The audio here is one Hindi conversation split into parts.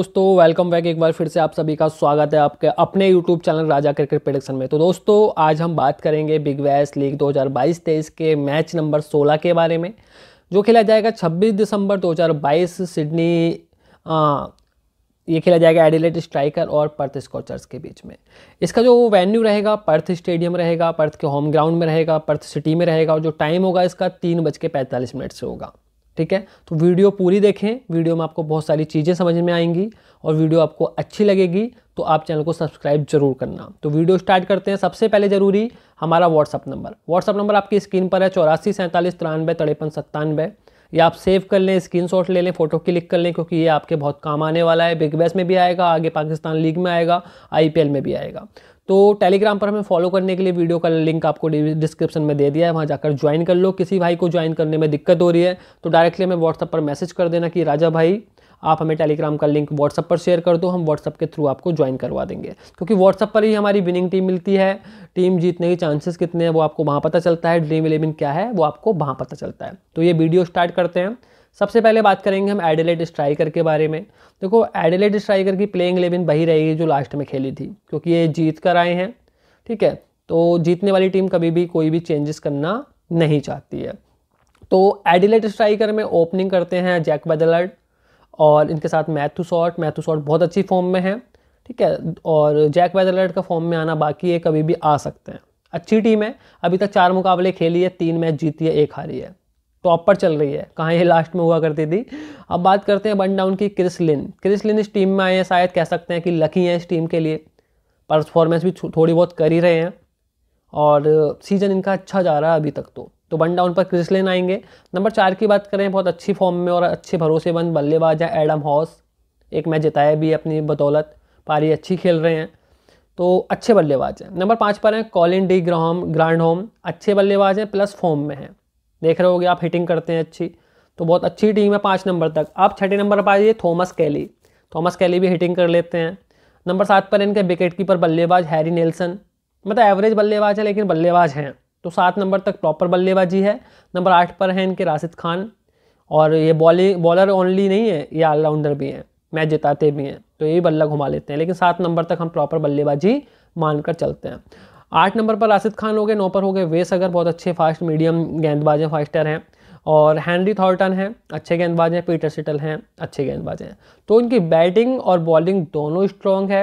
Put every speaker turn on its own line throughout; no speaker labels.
दोस्तों वेलकम बैक एक बार फिर से आप सभी का स्वागत है आपके अपने YouTube channel Raja cricket production में तो दोस्तों आज हम बात करेंगे बिग बैस लीग 2022-23 के मैच नंबर 16 के बारे में जो खेला जाएगा 26 दिसंबर 2022 सिडनी ये खेला जाएगा एडिलेट स्ट्राइकर और पर्थ स्कॉचर्स के बीच में इसका जो वेन्यू रहेगा पर्थ स्टेडियम रहेगा पर्थ के होम ग्राउंड में रहेगा पर्थ सिटी में रहेगा और जो टाइम होगा इसका तीन बज के पैंतालीस मिनट से होगा ठीक है तो वीडियो पूरी देखें वीडियो में आपको बहुत सारी चीज़ें समझ में आएंगी और वीडियो आपको अच्छी लगेगी तो आप चैनल को सब्सक्राइब जरूर करना तो वीडियो स्टार्ट करते हैं सबसे पहले ज़रूरी हमारा व्हाट्सअप नंबर व्हाट्सअप नंबर आपकी स्क्रीन पर है चौरासी सैंतालीस तिरानवे तड़ेपन सत्तानवे या आप सेव कर लें स्क्रीन शॉट ले लें फ़ोटो क्लिक कर लें क्योंकि ये आपके बहुत काम आने वाला है बिग बैस में भी आएगा आगे पाकिस्तान लीग में आएगा आई में भी आएगा तो टेलीग्राम पर हमें फॉलो करने के लिए वीडियो का लिंक आपको डिस्क्रिप्शन में दे दिया है वहाँ जाकर ज्वाइन कर लो किसी भाई को ज्वाइन करने में दिक्कत हो रही है तो डायरेक्टली हमें व्हाट्सअप पर मैसेज कर देना कि राजा भाई आप हमें टेलीग्राम का लिंक व्हाट्सअप पर शेयर कर दो हम व्हाट्सअप के थ्रू आपको ज्वाइन करवा देंगे क्योंकि व्हाट्सअप पर ही हमारी विनिंग टीम मिलती है टीम जीतने के चांसेस कितने हैं वो आपको वहाँ पता चलता है ड्रीम इलेवन क्या है वो आपको वहाँ पता चलता है तो ये वीडियो स्टार्ट करते हैं सबसे पहले बात करेंगे हम एडिलेड स्ट्राइकर के बारे में देखो एडिलेड स्ट्राइकर की प्लेइंग इलेवन वही रहेगी जो लास्ट में खेली थी क्योंकि ये जीत कर आए हैं ठीक है तो जीतने वाली टीम कभी भी कोई भी चेंजेस करना नहीं चाहती है तो एडिलेट स्ट्राइकर में ओपनिंग करते हैं जैक बदलर्ड और इनके साथ मैथ्यू शॉट मैथ्यू शॉट बहुत अच्छी फॉर्म में है ठीक है और जैक बदलर्ड का फॉर्म में आना बाकी है कभी भी आ सकते हैं अच्छी टीम है अभी तक चार मुकाबले खेली है तीन मैच जीती है एक हारी है टॉप पर चल रही है कहाँ ये लास्ट में हुआ करती थी अब बात करते हैं वन डाउन की क्रिस लिन क्रिस लिन इस टीम में आए हैं शायद कह सकते हैं कि लकी हैं इस टीम के लिए परफॉर्मेंस भी थोड़ी बहुत कर ही रहे हैं और सीज़न इनका अच्छा जा रहा है अभी तक तो तो वन डाउन पर क्रिस लिन आएंगे नंबर चार की बात करें बहुत अच्छी फॉर्म में और अच्छे भरोसेमंद बल्लेबाज हैं एडम हॉस एक मैच जिताया भी अपनी बदौलत पारी अच्छी खेल रहे हैं तो अच्छे बल्लेबाज हैं नंबर पाँच पर हैं Colin de Graham Grandhomme अच्छे बल्लेबाज हैं प्लस फॉर्म में हैं देख रहे होगे आप हिटिंग करते हैं अच्छी तो बहुत अच्छी टीम है पाँच नंबर तक आप छठे नंबर पर आइए थॉमस कैली थॉमस कैली भी हिटिंग कर लेते हैं नंबर सात पर इनके विकेट कीपर बल्लेबाज हैरी नेल्सन मतलब एवरेज बल्लेबाज है लेकिन बल्लेबाज हैं तो सात नंबर तक प्रॉपर बल्लेबाजी है नंबर आठ पर हैं इनके राशिद खान और ये बॉलिंग बॉलर ओनली नहीं है ये ऑलराउंडर भी हैं मैच जिताते भी हैं तो ये भी बल्ला घुमा लेते हैं लेकिन सात नंबर तक हम प्रॉपर बल्लेबाजी मानकर चलते हैं आठ नंबर पर राशिद खान हो गए नौ पर हो गए वेस अगर बहुत अच्छे फास्ट मीडियम गेंदबाज हैं फास्टर हैं और हैंनरी थॉर्टन हैं अच्छे गेंदबाज हैं पीटर सिटल हैं अच्छे गेंदबाज हैं तो उनकी बैटिंग और बॉलिंग दोनों स्ट्रॉन्ग है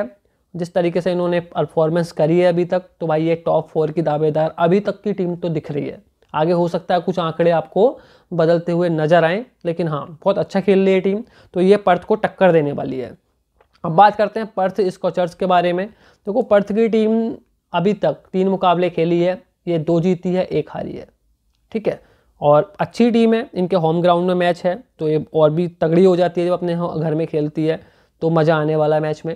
जिस तरीके से इन्होंने परफॉर्मेंस करी है अभी तक तो भाई ये टॉप फोर की दावेदार अभी तक की टीम तो दिख रही है आगे हो सकता है कुछ आंकड़े आपको बदलते हुए नजर आएँ लेकिन हाँ बहुत अच्छा खेल रही है टीम तो ये पर्थ को टक्कर देने वाली है अब बात करते हैं पर्थ स्कॉचर्स के बारे में देखो तो पर्थ की टीम अभी तक तीन मुकाबले खेली है ये दो जीती है एक हारी है ठीक है और अच्छी टीम है इनके होम ग्राउंड में मैच है तो ये और भी तगड़ी हो जाती है जब अपने घर में खेलती है तो मज़ा आने वाला है मैच में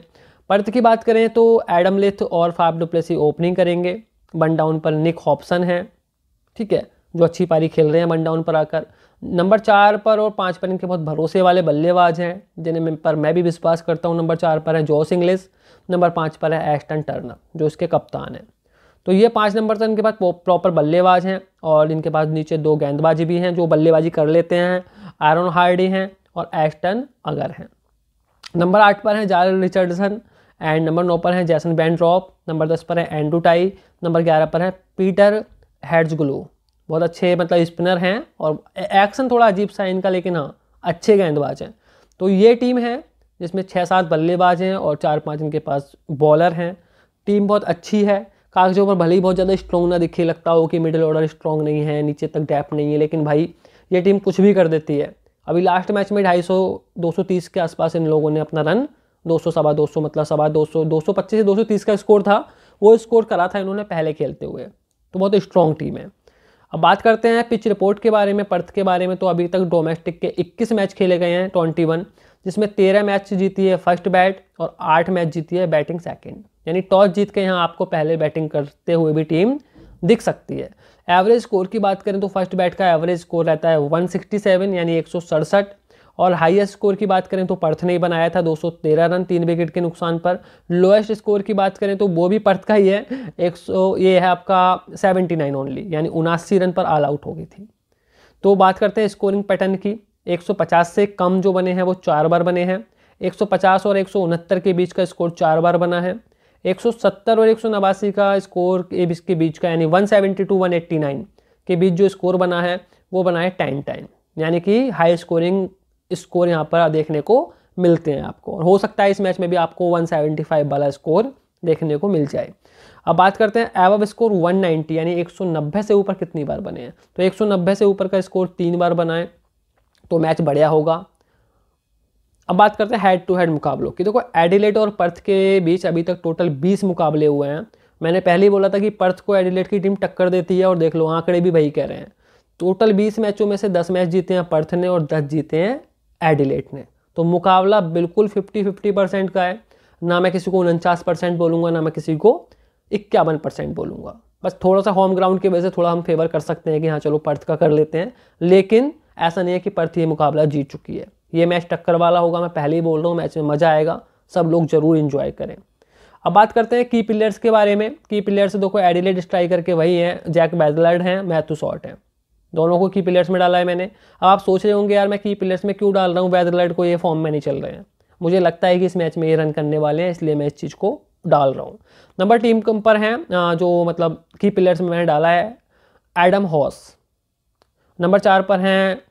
पर्थ की बात करें तो एडम लिथ और फाफ डुप्लेसी ओपनिंग करेंगे वन डाउन पर निक हॉप्सन है ठीक है जो अच्छी पारी खेल रहे हैं वन डाउन पर आकर नंबर चार पर और पाँच पर इनके बहुत भरोसे वाले बल्लेबाज हैं जिन्हें पर मैं भी विश्वास करता हूँ नंबर चार पर है जॉस इंग्लिस नंबर पाँच पर है एस्टन टर्नर जो इसके कप्तान हैं तो ये पाँच नंबर पर इनके पास प्रॉपर बल्लेबाज हैं और इनके पास नीचे दो गेंदबाजी भी हैं जो बल्लेबाजी कर लेते हैं आयरन हार्डी हैं और एस्टन अगर हैं नंबर आठ पर हैं जार रिचर्डसन एंड नंबर नौ पर हैं जैसन बैंड्रॉप नंबर दस पर है एंडू टाई नंबर ग्यारह पर है पीटर हेड्सग्लू बहुत अच्छे मतलब स्पिनर हैं और एक्शन थोड़ा अजीब सा है इनका लेकिन हाँ अच्छे गेंदबाज हैं तो ये टीम है जिसमें छः सात बल्लेबाज हैं और चार पाँच इनके पास बॉलर हैं टीम बहुत अच्छी है कागजों पर भले ही बहुत ज़्यादा स्ट्रॉन्ग ना दिखे लगता हो कि मिडिल ऑर्डर स्ट्रॉन्ग नहीं है नीचे तक डैप नहीं है लेकिन भाई ये टीम कुछ भी कर देती है अभी लास्ट मैच में ढाई सौ दो सौ तीस के आसपास इन लोगों ने अपना रन दो सौ सवा दो सौ मतलब सवा दो सौ दो सौ पच्चीस से दो सौ तीस का स्कोर था वो स्कोर करा था इन्होंने पहले खेलते हुए तो बहुत स्ट्रॉन्ग टीम है अब बात करते हैं पिच रिपोर्ट के बारे में पर्थ के बारे में तो अभी तक डोमेस्टिक के 21 मैच खेले गए हैं 21 जिसमें 13 मैच जीती है फर्स्ट बैट और 8 मैच जीती है बैटिंग सेकंड यानी टॉस जीत के यहाँ आपको पहले बैटिंग करते हुए भी टीम दिख सकती है एवरेज स्कोर की बात करें तो फर्स्ट बैट का एवरेज स्कोर रहता है 167 यानी एक और हाईएस्ट स्कोर की बात करें तो पर्थ ने ही बनाया था 213 रन तीन विकेट के नुकसान पर लोएस्ट स्कोर की बात करें तो वो भी पर्थ का ही है एक ये है आपका 79 ओनली यानी उनासी रन पर ऑल आउट हो गई थी तो बात करते हैं स्कोरिंग पैटर्न की 150 से कम जो बने हैं वो चार बार बने हैं 150 और एक के बीच का स्कोर चार बार बना है 170 और एक का स्कोर के बीच का यानी 170 टू के बीच जो स्कोर बना है वो बना है टेन टाइम यानी कि हाई स्कोरिंग स्कोर यहाँ पर देखने को मिलते हैं आपको और हो सकता है इस मैच में भी आपको 175 वाला स्कोर देखने को मिल जाए अब बात करते हैं एवब स्कोर 190 यानी 190 से ऊपर कितनी बार बने हैं तो 190 से ऊपर का स्कोर तीन बार बनाएं तो मैच बढ़िया होगा अब बात करते हैं हेड टू हेड मुकाबलों की देखो एडिलेट और पर्थ के बीच अभी तक टोटल 20 मुकाबले हुए हैं मैंने पहले ही बोला था कि पर्थ को एडिलेट की टीम टक्कर देती है और देख लो आंकड़े भी वही कह रहे हैं टोटल बीस मैचों में से दस मैच जीते हैं पर्थ ने और दस जीते हैं एडिलेट ने तो मुकाबला बिल्कुल फिफ्टी फिफ्टी परसेंट का है ना मैं किसी को उनचास परसेंट बोलूँगा ना मैं किसी को इक्यावन परसेंट बोलूँगा बस थोड़ा सा होम ग्राउंड की वजह से थोड़ा हम फेवर कर सकते हैं कि हाँ चलो पर्थ का कर लेते हैं लेकिन ऐसा नहीं है कि पर्थ ये मुकाबला जीत चुकी है ये मैच टक्कर वाला होगा मैं पहले ही बोल रहा हूँ मैच में मज़ा आएगा सब लोग जरूर इन्जॉय करें अब बात करते हैं की प्लेयर्स के बारे में की प्लेयर्स तो देखो एडिलेड स्ट्राइकर के वही हैं जैक बेजलर्ड हैं मैथू सॉट हैं दोनों को की प्लेयर्स में डाला है मैंने अब आप सोच रहे होंगे यार मैं की प्लेयर्स में क्यों डाल रहा हूँ वैदरलैंड को ये फॉर्म में नहीं चल रहे हैं मुझे लगता है कि इस मैच में ये रन करने वाले हैं इसलिए मैं इस चीज़ को डाल रहा हूँ नंबर टीम पर हैं जो मतलब की प्लेयर्स में मैंने डाला है एडम हॉस नंबर चार पर हैं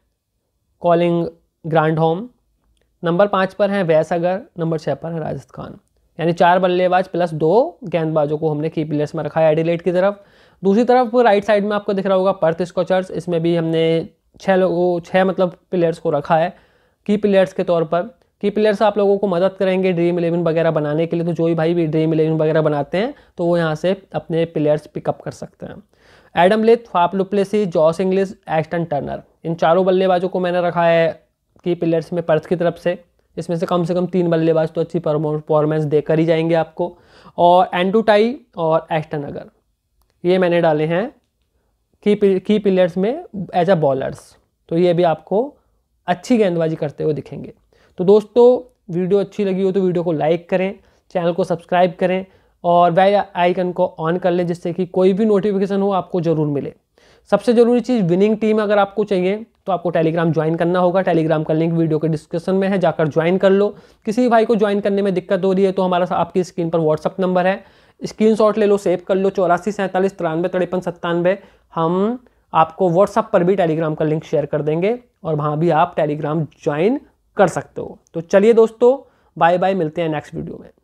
कॉलिंग ग्रांड होम नंबर पाँच पर हैं वैसागर नंबर छः पर हैं राजस्थान यानी चार बल्लेबाज प्लस दो गेंदबाजों को हमने की प्लेयर्स में रखा है एडिलेट की तरफ दूसरी तरफ राइट साइड में आपको दिख रहा होगा पर्थ स्कॉचर्स इसमें भी हमने छः लोगों छः मतलब प्लेयर्स को रखा है की प्लेयर्स के तौर पर की प्लेयर्स आप लोगों को मदद करेंगे ड्रीम इलेवन वगैरह बनाने के लिए तो जो भी भाई भी ड्रीम इलेवन वगैरह बनाते हैं तो वो यहाँ से अपने प्लेयर्स पिकअप कर सकते हैं Adam Lyth Faf du Plessis Josh Inglis Ashton Turner इन चारों बल्लेबाजों को मैंने रखा है की प्लेयर्स में पर्थ की तरफ से इसमें से कम से कम तीन बल्लेबाज तो अच्छी परफॉर्मेंस देकर ही जाएंगे आपको और एंडूटाई और एस्टन अगर ये मैंने डाले हैं की की प्लेयर्स में एज अ बॉलर्स तो ये भी आपको अच्छी गेंदबाजी करते हुए दिखेंगे तो दोस्तों वीडियो अच्छी लगी हो तो वीडियो को लाइक करें चैनल को सब्सक्राइब करें और वे आइकन को ऑन कर लें जिससे कि कोई भी नोटिफिकेशन हो आपको ज़रूर मिले सबसे ज़रूरी चीज़ विनिंग टीम अगर आपको चाहिए तो आपको टेलीग्राम ज्वाइन करना होगा टेलीग्राम का लिंक वीडियो के डिस्क्रिप्शन में है जाकर ज्वाइन कर लो किसी भाई को ज्वाइन करने में दिक्कत हो रही है तो हमारा आपकी स्क्रीन पर व्हाट्सअप नंबर है शॉट ले लो सेव कर लो चौरासी सैंतालीस तिरानवे तिरपन सत्तानवे हम आपको व्हाट्सअप पर भी टेलीग्राम का लिंक शेयर कर देंगे और वहाँ भी आप टेलीग्राम ज्वाइन कर सकते हो तो चलिए दोस्तों बाय बाय मिलते हैं नेक्स्ट वीडियो में